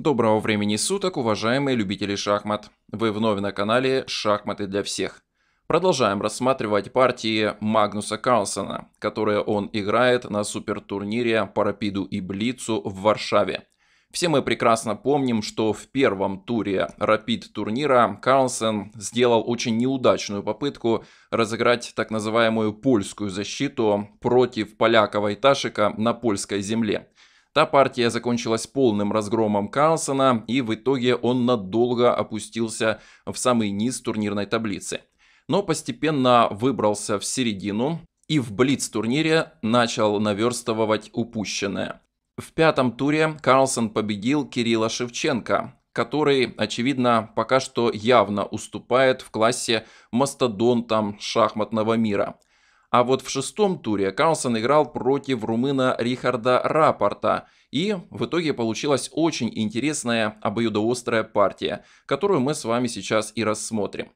Доброго времени суток, уважаемые любители шахмат. Вы вновь на канале «Шахматы для всех». Продолжаем рассматривать партии Магнуса Карлсона, которые он играет на супертурнире по и блицу в Варшаве. Все мы прекрасно помним, что в первом туре рапид турнира Карлсон сделал очень неудачную попытку разыграть так называемую польскую защиту против полякова и Ташика на польской земле – Та партия закончилась полным разгромом Карлсона, и в итоге он надолго опустился в самый низ турнирной таблицы. Но постепенно выбрался в середину и в Блиц-турнире начал наверстывать упущенное. В пятом туре Карлсон победил Кирилла Шевченко, который, очевидно, пока что явно уступает в классе мастодонтам шахматного мира – а вот в шестом туре Карлсон играл против румына Рихарда Рапорта, и в итоге получилась очень интересная обоюдоострая партия, которую мы с вами сейчас и рассмотрим.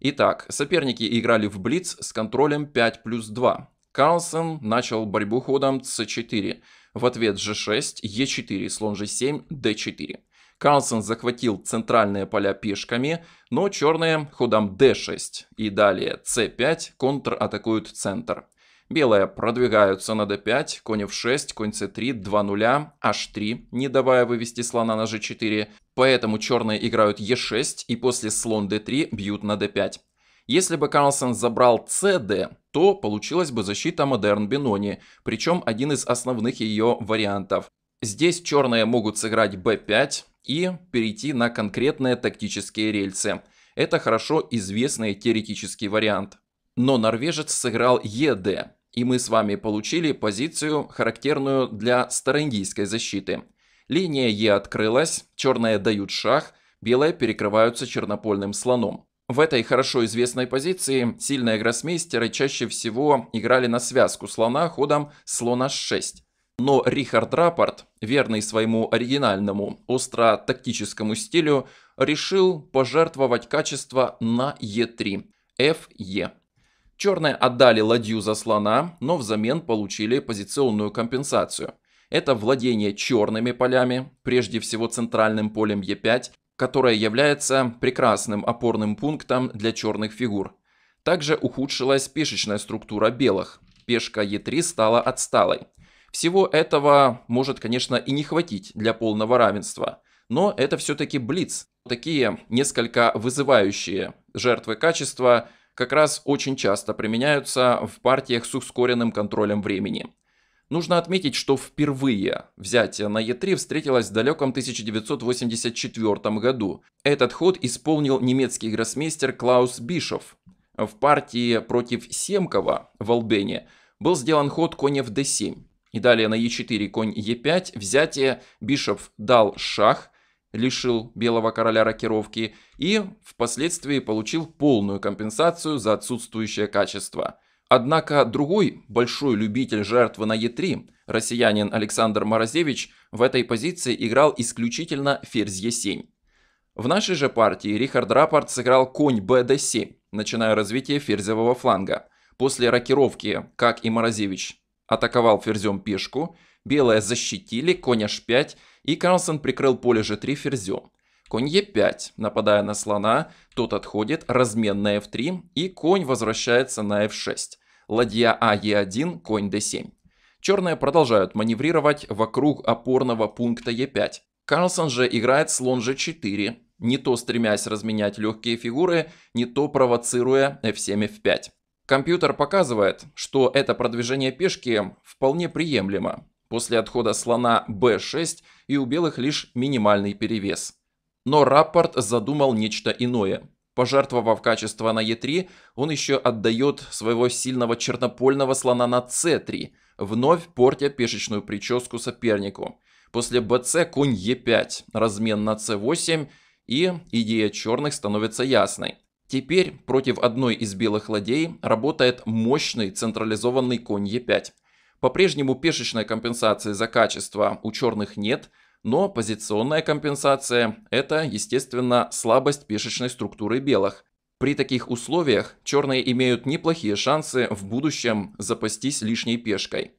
Итак, соперники играли в Блиц с контролем 5 плюс 2. Карлсон начал борьбу ходом c4, в ответ g6, e4, слон g7, d4. Каунсен захватил центральные поля пешками, но черные ходом d6 и далее c5 контратакуют центр. Белые продвигаются на d5, конь f6, конь c3, 2 нуля, h3, не давая вывести слона на g4, поэтому черные играют e6 и после слон d3 бьют на d5. Если бы Карлсон забрал cd, то получилась бы защита модерн Бенони, причем один из основных ее вариантов. Здесь черные могут сыграть b5 и перейти на конкретные тактические рельсы. Это хорошо известный теоретический вариант. Но норвежец сыграл ед, и мы с вами получили позицию, характерную для староиндийской защиты. Линия Е открылась, черные дают шах, белые перекрываются чернопольным слоном. В этой хорошо известной позиции сильные гроссмейстеры чаще всего играли на связку слона ходом слона 6. Но Рихард Раппорт, верный своему оригинальному, остро-тактическому стилю, решил пожертвовать качество на Е3, фе. Черные отдали ладью за слона, но взамен получили позиционную компенсацию. Это владение черными полями, прежде всего центральным полем Е5, которое является прекрасным опорным пунктом для черных фигур. Также ухудшилась пешечная структура белых. Пешка Е3 стала отсталой – всего этого может, конечно, и не хватить для полного равенства. Но это все-таки блиц. Такие несколько вызывающие жертвы качества как раз очень часто применяются в партиях с ускоренным контролем времени. Нужно отметить, что впервые взятие на Е3 встретилось в далеком 1984 году. Этот ход исполнил немецкий гроссмейстер Клаус Бишов. В партии против Семкова в Албене был сделан ход коня в d7. И далее на e4 конь e5, взятие, бишоп дал шах, лишил белого короля рокировки и впоследствии получил полную компенсацию за отсутствующее качество. Однако другой большой любитель жертвы на Е3, россиянин Александр Морозевич, в этой позиции играл исключительно ферзь Е7. В нашей же партии Рихард Рапорт сыграл конь БД7, начиная развитие ферзевого фланга. После рокировки, как и Морозевич, Атаковал ферзем пешку, белые защитили, конь h5, и Карлсон прикрыл поле g3 ферзем. Конь e5, нападая на слона, тот отходит, размен на f3, и конь возвращается на f6. Ладья а e1, конь d7. Черные продолжают маневрировать вокруг опорного пункта e5. Карлсон же играет слон g4, не то стремясь разменять легкие фигуры, не то провоцируя f7, f5. Компьютер показывает, что это продвижение пешки вполне приемлемо. После отхода слона b6 и у белых лишь минимальный перевес. Но Раппорт задумал нечто иное. Пожертвовав качество на e3, он еще отдает своего сильного чернопольного слона на c3, вновь портя пешечную прическу сопернику. После bc конь e5, размен на c8 и идея черных становится ясной. Теперь против одной из белых ладей работает мощный централизованный конь Е5. По-прежнему пешечной компенсации за качество у черных нет, но позиционная компенсация – это, естественно, слабость пешечной структуры белых. При таких условиях черные имеют неплохие шансы в будущем запастись лишней пешкой.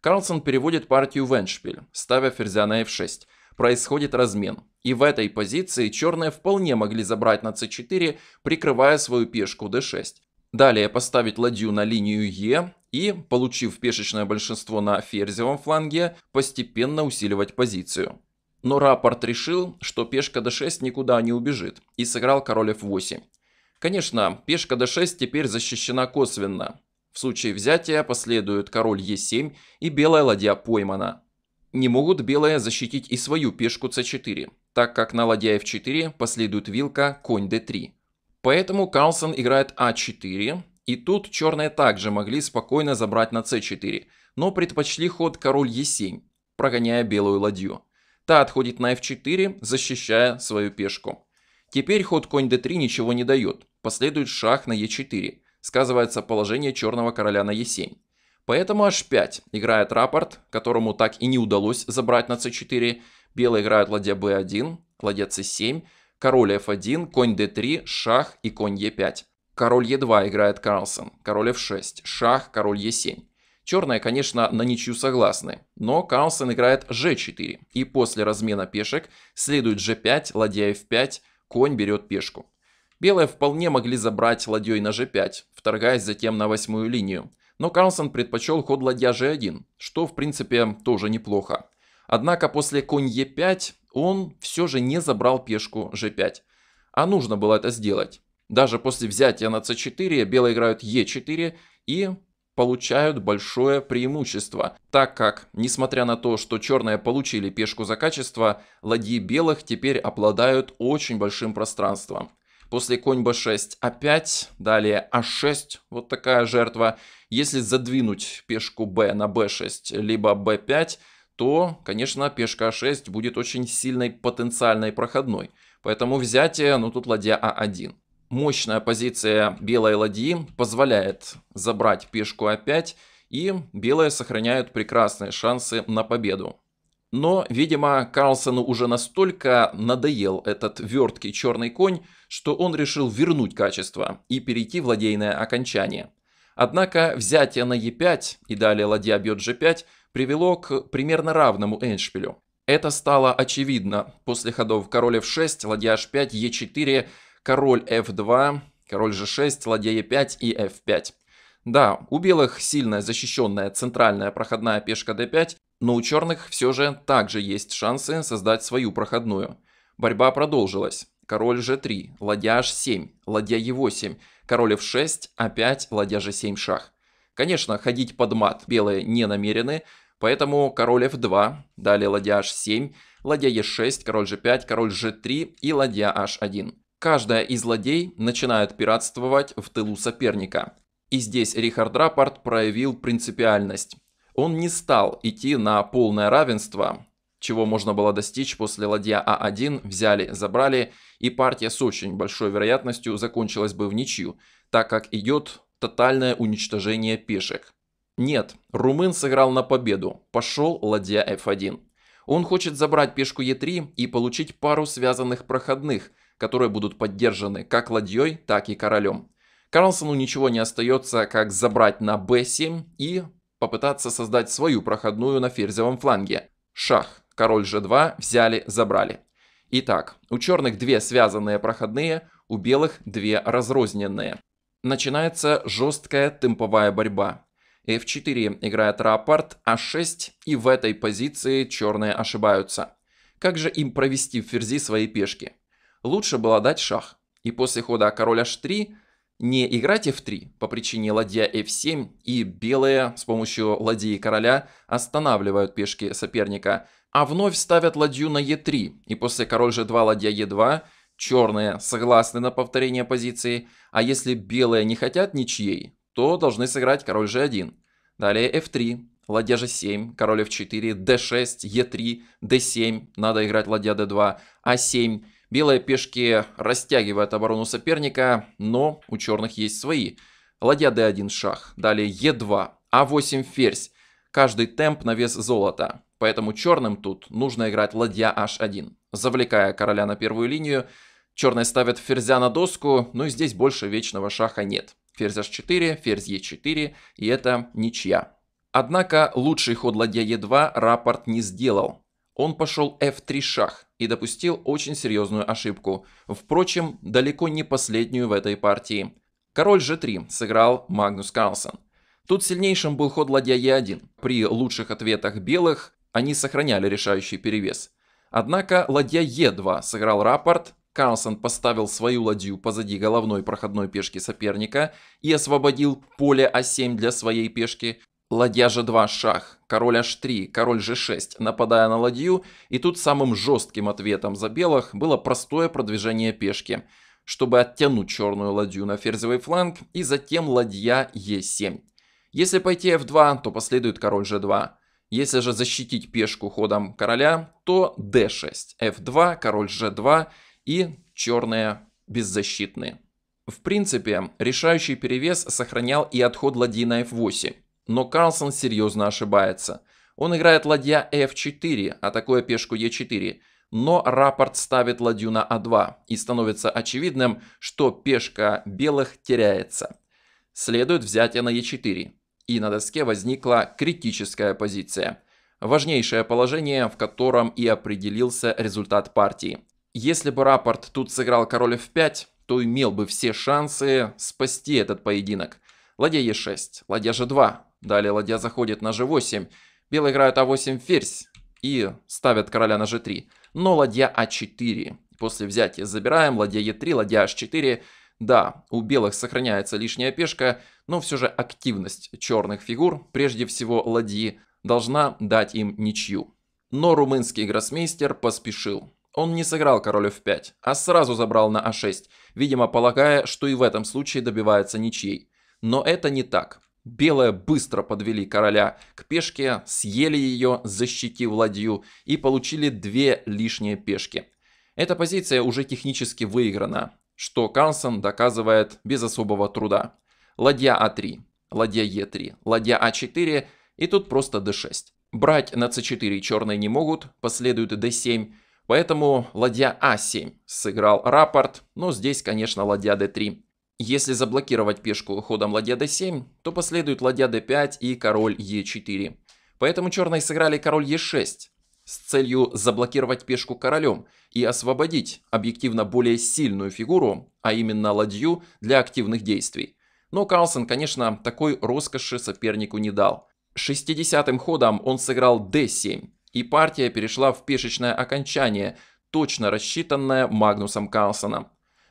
Карлсон переводит партию в эндшпиль, ставя ферзя на f6 происходит размен. И в этой позиции черные вполне могли забрать на c4, прикрывая свою пешку d6. Далее поставить ладью на линию e и, получив пешечное большинство на ферзевом фланге, постепенно усиливать позицию. Но рапорт решил, что пешка d6 никуда не убежит и сыграл король f8. Конечно, пешка d6 теперь защищена косвенно. В случае взятия последует король e7 и белая ладья поймана не могут белые защитить и свою пешку c4, так как на ладья f4 последует вилка конь d3. Поэтому Карлсон играет а4, и тут черные также могли спокойно забрать на c4, но предпочли ход король e7, прогоняя белую ладью. Та отходит на f4, защищая свою пешку. Теперь ход конь d3 ничего не дает, последует шах на e4, сказывается положение черного короля на e7. Поэтому h5 играет рапорт, которому так и не удалось забрать на c4. Белые играют ладья b1, ладья c7, король f1, конь d3, шах и конь e5. Король e2 играет Карлсон, король f6, шах, король e7. Черные, конечно, на ничью согласны, но Карлсон играет g4, и после размена пешек следует g5, ладья f5, конь берет пешку. Белые вполне могли забрать ладьей на g5, вторгаясь затем на восьмую линию. Но Карлсон предпочел ход ладья g1, что в принципе тоже неплохо. Однако после конь e5 он все же не забрал пешку g5. А нужно было это сделать. Даже после взятия на c4 белые играют e4 и получают большое преимущество, так как, несмотря на то, что черные получили пешку за качество, ладьи белых теперь обладают очень большим пространством. После конь b6 a 5 далее a а 6 вот такая жертва. Если задвинуть пешку b на b6, либо b5, то, конечно, пешка a а 6 будет очень сильной потенциальной проходной. Поэтому взятие, ну тут ладья a а 1 Мощная позиция белой ладьи позволяет забрать пешку a 5 и белые сохраняют прекрасные шансы на победу. Но, видимо, Карлсону уже настолько надоел этот верткий черный конь, что он решил вернуть качество и перейти в ладейное окончание. Однако взятие на е 5 и далее ладья бьет g5 привело к примерно равному эндшпилю. Это стало очевидно после ходов король f6, ладья h5, e4, король f2, король g6, ладья e5 и f5. Да, у белых сильная защищенная центральная проходная пешка d5 но у черных все же также есть шансы создать свою проходную. Борьба продолжилась. Король g3, ладья h7, ладья e8, король f6, опять ладья g7 шах. Конечно, ходить под мат белые не намерены, поэтому король f2, далее ладья h7, ладья e6, король g5, король g3 и ладья h1. Каждая из ладей начинает пиратствовать в тылу соперника. И здесь Рихард Раппорт проявил принципиальность. Он не стал идти на полное равенство, чего можно было достичь после ладья А1, взяли, забрали, и партия с очень большой вероятностью закончилась бы в ничью, так как идет тотальное уничтожение пешек. Нет, румын сыграл на победу, пошел ладья F1. Он хочет забрать пешку Е3 и получить пару связанных проходных, которые будут поддержаны как ладьей, так и королем. Карлсону ничего не остается, как забрать на b7 и попытаться создать свою проходную на ферзевом фланге. Шах, король g2, взяли, забрали. Итак, у черных две связанные проходные, у белых две разрозненные. Начинается жесткая темповая борьба. f4 играет раппорт, а6 и в этой позиции черные ошибаются. Как же им провести в ферзи свои пешки? Лучше было дать шах. И после хода короля h3 не играть f3 по причине ладья f7 и белые с помощью ладьи короля останавливают пешки соперника, а вновь ставят ладью на e3 и после король g2 ладья e2 черные согласны на повторение позиции, а если белые не хотят ничьей, то должны сыграть король g1. Далее f3, ладья g7, король f4, d6, e3, d7, надо играть ладья d2, a7, Белые пешки растягивают оборону соперника, но у черных есть свои. Ладья d1 шах, далее e2, a 8 ферзь. Каждый темп на вес золота. Поэтому черным тут нужно играть ладья h1. Завлекая короля на первую линию, черные ставят ферзя на доску, но ну и здесь больше вечного шаха нет. Ферзь h4, ферзь e4, и это ничья. Однако лучший ход ладья e2 рапорт не сделал. Он пошел f3 шах, и допустил очень серьезную ошибку, впрочем, далеко не последнюю в этой партии. Король g3 сыграл Магнус Карлсон. Тут сильнейшим был ход ладья e1. При лучших ответах белых они сохраняли решающий перевес. Однако ладья e2 сыграл рапорт, Карлсон поставил свою ладью позади головной проходной пешки соперника и освободил поле А7 для своей пешки, Ладья же 2 шах, король h3, король g6, нападая на ладью, и тут самым жестким ответом за белых было простое продвижение пешки, чтобы оттянуть черную ладью на ферзевый фланг, и затем ладья e7. Если пойти f2, то последует король g2. Если же защитить пешку ходом короля, то d6, f2, король g2 и черные беззащитные. В принципе, решающий перевес сохранял и отход ладьи на f8. Но Карлсон серьезно ошибается. Он играет ладья f4, атакуя пешку e4, но рапорт ставит ладью на a а 2 и становится очевидным, что пешка белых теряется. Следует взятие на e4, и на доске возникла критическая позиция. Важнейшее положение, в котором и определился результат партии. Если бы рапорт тут сыграл король f5, то имел бы все шансы спасти этот поединок. Ладья e6, ладья g2, Далее ладья заходит на g8. Белые играют а8 ферзь и ставят короля на g3. Но ладья а4. После взятия забираем, ладья e3, ладья h4. Да, у белых сохраняется лишняя пешка, но все же активность черных фигур, прежде всего ладьи, должна дать им ничью. Но румынский гроссмейстер поспешил. Он не сыграл король f5, а сразу забрал на a6, а видимо полагая, что и в этом случае добивается ничьей. Но это не так. Белые быстро подвели короля к пешке, съели ее, защитив ладью, и получили две лишние пешки. Эта позиция уже технически выиграна, что Кансон доказывает без особого труда. Ладья А3, ладья Е3, ладья А4 и тут просто d6. Брать на c4 черные не могут, последует d7, поэтому ладья А7 сыграл рапорт, но здесь, конечно, ладья d3. Если заблокировать пешку ходом ладья d7, то последует ладья d5 и король e4. Поэтому черные сыграли король e6 с целью заблокировать пешку королем и освободить объективно более сильную фигуру, а именно ладью, для активных действий. Но Карлсон, конечно, такой роскоши сопернику не дал. 60-м ходом он сыграл d7, и партия перешла в пешечное окончание, точно рассчитанное Магнусом Карлсоном.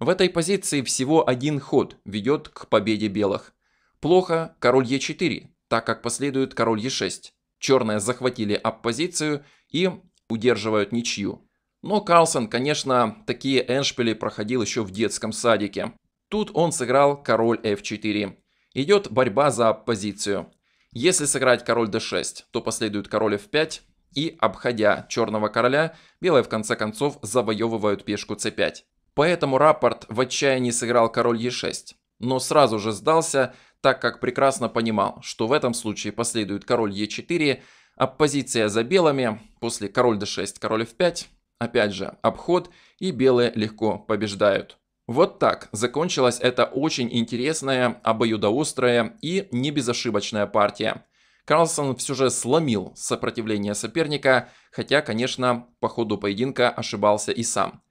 В этой позиции всего один ход ведет к победе белых. Плохо король Е4, так как последует король Е6. Черные захватили оппозицию и удерживают ничью. Но Карлсон, конечно, такие эншпили проходил еще в детском садике. Тут он сыграл король f4. Идет борьба за позицию. Если сыграть король d6, то последует король f5, и, обходя черного короля, белые в конце концов завоевывают пешку c5. Поэтому рапорт в отчаянии сыграл король Е6, но сразу же сдался, так как прекрасно понимал, что в этом случае последует король Е4, оппозиция за белыми, после король d6, король f5, опять же обход, и белые легко побеждают. Вот так закончилась эта очень интересная, обоюдоострая и небезошибочная партия. Карлсон все же сломил сопротивление соперника, хотя, конечно, по ходу поединка ошибался и сам.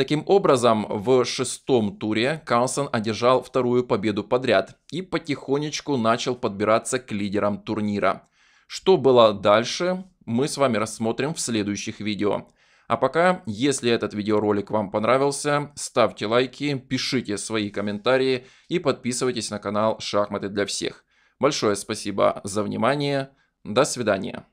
Таким образом, в шестом туре Карлсон одержал вторую победу подряд и потихонечку начал подбираться к лидерам турнира. Что было дальше, мы с вами рассмотрим в следующих видео. А пока, если этот видеоролик вам понравился, ставьте лайки, пишите свои комментарии и подписывайтесь на канал «Шахматы для всех». Большое спасибо за внимание. До свидания.